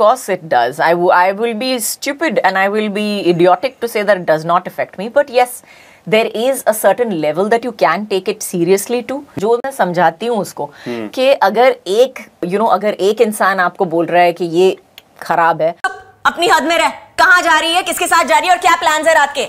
course it does. I, w- I will be stupid and I will be idiotic to say that it does not affect me. But yes, there is a certain level that you can take it seriously to. जो मैं समझाती हूँ उसको कि अगर एक you know, अगर एक इंसान आपको बोल रहा है कि ये खराब है अपनी हद में रह कहाँ जा रही है किसके साथ जा रही है और क्या प्लान्स है रात के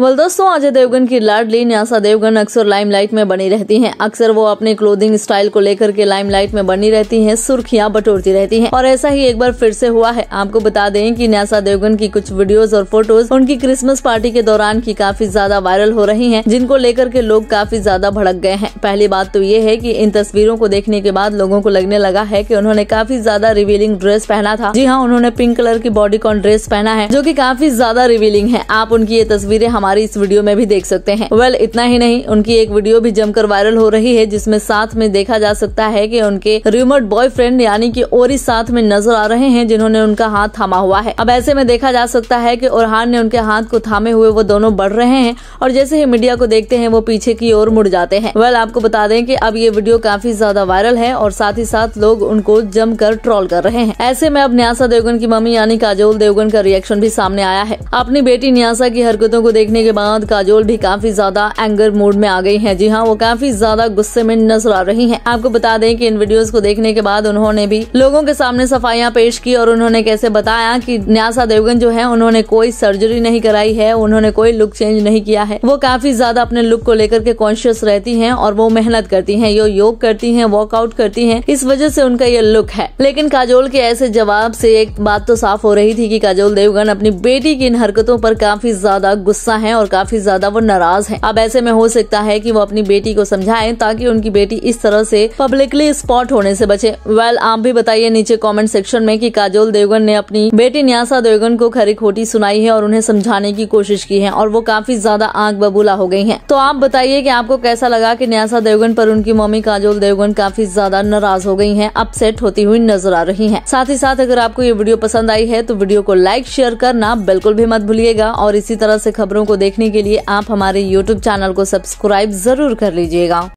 वल दोस्तों अजय देवगन की लाडली न्यासा देवगन अक्सर लाइमलाइट में बनी रहती हैं अक्सर वो अपने क्लोथिंग स्टाइल को लेकर के लाइमलाइट में बनी रहती हैं सुर्खियां बटोरती रहती हैं और ऐसा ही एक बार फिर से हुआ है आपको बता दें कि न्यासा देवगन की कुछ वीडियोस और फोटोज उनकी क्रिसमस पार्टी के दौरान की काफी ज्यादा वायरल हो रही है जिनको लेकर के लोग काफी ज्यादा भड़क गए हैं पहली बात तो ये है की इन तस्वीरों को देखने के बाद लोगों को लगने लगा है की उन्होंने काफी ज्यादा रिवीलिंग ड्रेस पहना था जी हाँ उन्होंने पिंक कलर की बॉडी कॉन ड्रेस पहना है जो की काफी ज्यादा रिवीलिंग है आप उनकी ये तस्वीरें हमारे हमारी इस वीडियो में भी देख सकते हैं वेल well, इतना ही नहीं उनकी एक वीडियो भी जमकर वायरल हो रही है जिसमे साथ में देखा जा सकता है की उनके रिमोट बॉयफ्रेंड यानी की ओरी साथ में नजर आ रहे हैं जिन्होंने उनका हाथ थामा हुआ है अब ऐसे में देखा जा सकता है की ओरहान ने उनके हाथ को थामे हुए वो दोनों बढ़ रहे हैं और जैसे ही मीडिया को देखते हैं वो पीछे की ओर मुड़ जाते हैं वेल आपको बता दें कि अब ये वीडियो काफी ज्यादा वायरल है और साथ ही साथ लोग उनको जमकर ट्रोल कर रहे हैं ऐसे में अब न्यासा देवगन की मम्मी यानी काजोल देवगन का रिएक्शन भी सामने आया है अपनी बेटी न्यासा की हरकतों को देखने देखने के बाद काजोल भी काफी ज्यादा एंगर मूड में आ गई हैं जी हाँ वो काफी ज्यादा गुस्से में नजर आ रही हैं आपको बता दें कि इन वीडियोस को देखने के बाद उन्होंने भी लोगों के सामने सफाइयां पेश की और उन्होंने कैसे बताया कि न्यासा देवगन जो है उन्होंने कोई सर्जरी नहीं कराई है उन्होंने कोई लुक चेंज नहीं किया है वो काफी ज्यादा अपने लुक को लेकर के कॉन्शियस रहती है और वो मेहनत करती है यो योग करती है वर्कआउट करती है इस वजह से उनका ये लुक है लेकिन काजोल के ऐसे जवाब से एक बात तो साफ हो रही थी की काजोल देवगन अपनी बेटी की इन हरकतों पर काफी ज्यादा गुस्सा है हैं और काफी ज्यादा वो नाराज हैं अब ऐसे में हो सकता है कि वो अपनी बेटी को समझाएं ताकि उनकी बेटी इस तरह से पब्लिकली स्पॉट होने से बचे वेल आप भी बताइए नीचे कमेंट सेक्शन में कि काजोल देवगन ने अपनी बेटी न्यासा देवगन को खरी खोटी सुनाई है और उन्हें समझाने की कोशिश की है और वो काफी ज्यादा आग बबूला हो गई है तो आप बताइए की आपको कैसा लगा की न्यासा देवगन पर उनकी मम्मी काजोल देवगन काफी ज्यादा नाराज हो गई है अपसेट होती हुई नजर आ रही है साथ ही साथ अगर आपको ये वीडियो पसंद आई है तो वीडियो को लाइक शेयर करना बिल्कुल भी मत भूलिएगा और इसी तरह से खबरों को देखने के लिए आप हमारे यूट्यूब चैनल को सब्सक्राइब जरूर कर लीजिएगा